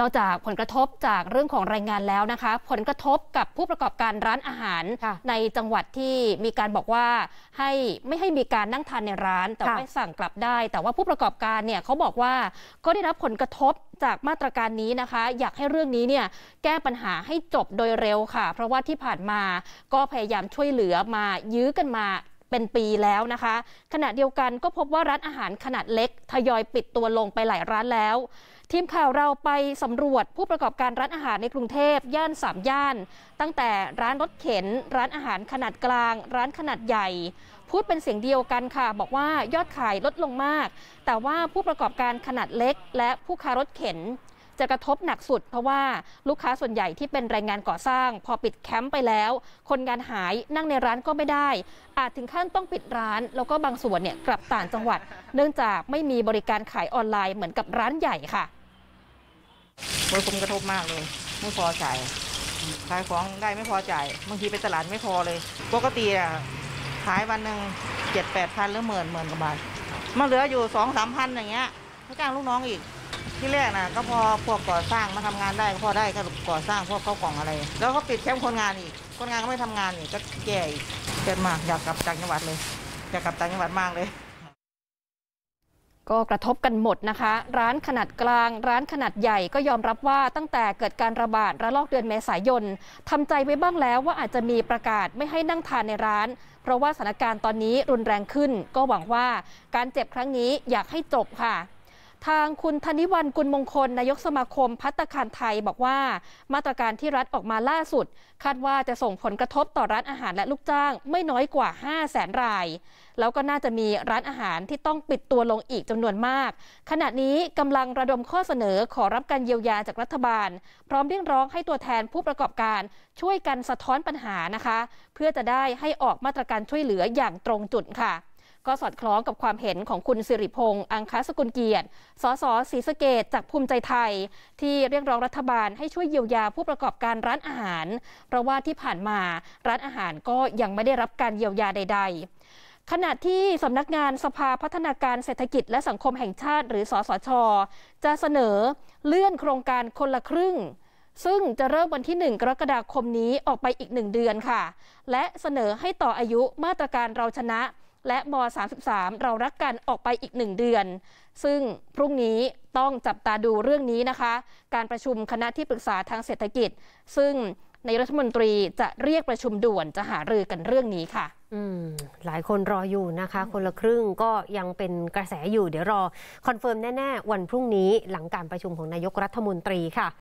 นอกจากผลกระทบจากเรื่องของแรงงานแล้วนะคะ ผลกระทบกับผู้ประกอบการร้านอาหารในจังหวัดที่มีการบอกว่าให้ไม่ให้มีการนั่งทานในร้าน แต่ไม่สั่งกลับได้ แต่ว่าผู้ประกอบการเนี่ยเขาบอกว่าก็ได้รับผลกระทบจากมาตรการนี้นะคะ อยากให้เรื่องนี้เนี่ยแก้ปัญหาให้จบโดยเร็วค่ะ เพราะว่าที่ผ่านมาก็พยายามช่วยเหลือมายื้อกันมาเป็นปีแล้วนะคะขณะเดียวกันก็พบว่าร้านอาหารขนาดเล็กทยอยปิดตัวลงไปหลายร้านแล้ว ทีมข่าวเราไปสำรวจผู้ประกอบการร้านอาหารในกรุงเทพ ย่านสามย่าน ตั้งแต่ร้านรถเข็น ร้านอาหารขนาดกลาง ร้านขนาดใหญ่ พูดเป็นเสียงเดียวกันค่ะบอกว่ายอดขายลดลงมาก แต่ว่าผู้ประกอบการขนาดเล็กและผู้ค้ารถเข็นจะกระทบหนักสุด เพราะว่าลูกค้าส่วนใหญ่ที่เป็นแรงงานก่อสร้าง พอปิดแคมป์ไปแล้ว คนงานหายนั่งในร้านก็ไม่ได้ อาจถึงขั้นต้องปิดร้าน แล้วก็บางส่วนเนี่ยกลับต่างจังหวัด เนื่องจากไม่มีบริการขายออนไลน์เหมือนกับร้านใหญ่ค่ะันคผมกระทบมากเลยไม่พอใจขายของได้ไม่พอใจบางทีไปตลาดไม่พอเลยปกติอะขายวันหนึ่งเจ็ดแปดพันหรือหมื่นหมื่นกว่าบาทมาเหลืออยู่สองสามพันอย่างเงี้ยเขาจ้างลูกน้องอีกที่แรกนะก็พอพวกก่อสร้างมาทำงานได้ก็พอได้ก็ก่อสร้างพวกเข้ากล่องอะไร แล้วก็ปิดแคมป์คนงานอีก คนงานก็ไม่ทำงานอีกก็แก่อีกเกิดมาอยากกลับจังหวัดเลยอยากกลับจังหวัดมากเลย ก็กระทบกันหมดนะคะ ร้านขนาดกลางร้านขนาดใหญ่ก็ยอมรับว่าตั้งแต่เกิดการระบาดระลอกเดือนเมษายนทำใจไว้บ้างแล้วว่าอาจจะมีประกาศไม่ให้นั่งทานในร้าน เพราะว่าสถานการณ์ตอนนี้รุนแรงขึ้น ก็หวังว่าการเจ็บครั้งนี้อยากให้จบค่ะทางคุณธนิวันกุลมงคลนายกสมาคมพัตคารไทยบอกว่า มาตรการที่รัฐออกมาล่าสุด คาดว่าจะส่งผลกระทบต่อร้านอาหารและลูกจ้างไม่น้อยกว่า5 0 0แสนราย แล้วก็น่าจะมีร้านอาหารที่ต้องปิดตัวลงอีกจำนวนมาก ขณะนี้กำลังระดมข้อเสนอขอรับการเยียวยาจากรัฐบาล พร้อมเรียกร้องให้ตัวแทนผู้ประกอบการ ช่วยกันสะท้อนปัญหานะคะ เพื่อจะได้ให้ออกมาตรการช่วยเหลืออย่างตรงจุดค่ะก็สอดคล้องกับความเห็นของคุณสิริพงษ์อังคสกุลเกียรติ สสศรีสะเกดจากภูมิใจไทย ที่เรียกร้องรัฐบาลให้ช่วยเยียวยาผู้ประกอบการร้านอาหารเพราะว่าที่ผ่านมาร้านอาหารก็ยังไม่ได้รับการเยียวยาใด ๆ ขณะที่สำนักงานสภาพัฒนาการเศรษฐกิจและสังคมแห่งชาติ หรือสสชจะเสนอเลื่อนโครงการคนละครึ่ง ซึ่งจะเริ่มวันที่1กรกฎาคมนี้ออกไปอีก1เดือนค่ะ และเสนอให้ต่ออายุมาตรการเราชนะและม .33 เรารักกันออกไปอีกหนึ่งเดือน ซึ่งพรุ่งนี้ต้องจับตาดูเรื่องนี้นะคะ การประชุมคณะที่ปรึกษาทางเศรษฐกิจ ซึ่งนายรัฐมนตรีจะเรียกประชุมด่วนจะหารือกันเรื่องนี้ค่ะหลายคนรออยู่นะคะ คนละครึ่งก็ยังเป็นกระแสอยู่เดี๋ยวรอ คอนเฟิร์มแน่ๆ วันพรุ่งนี้หลังการประชุมของนายกรัฐมนตรีค่ะ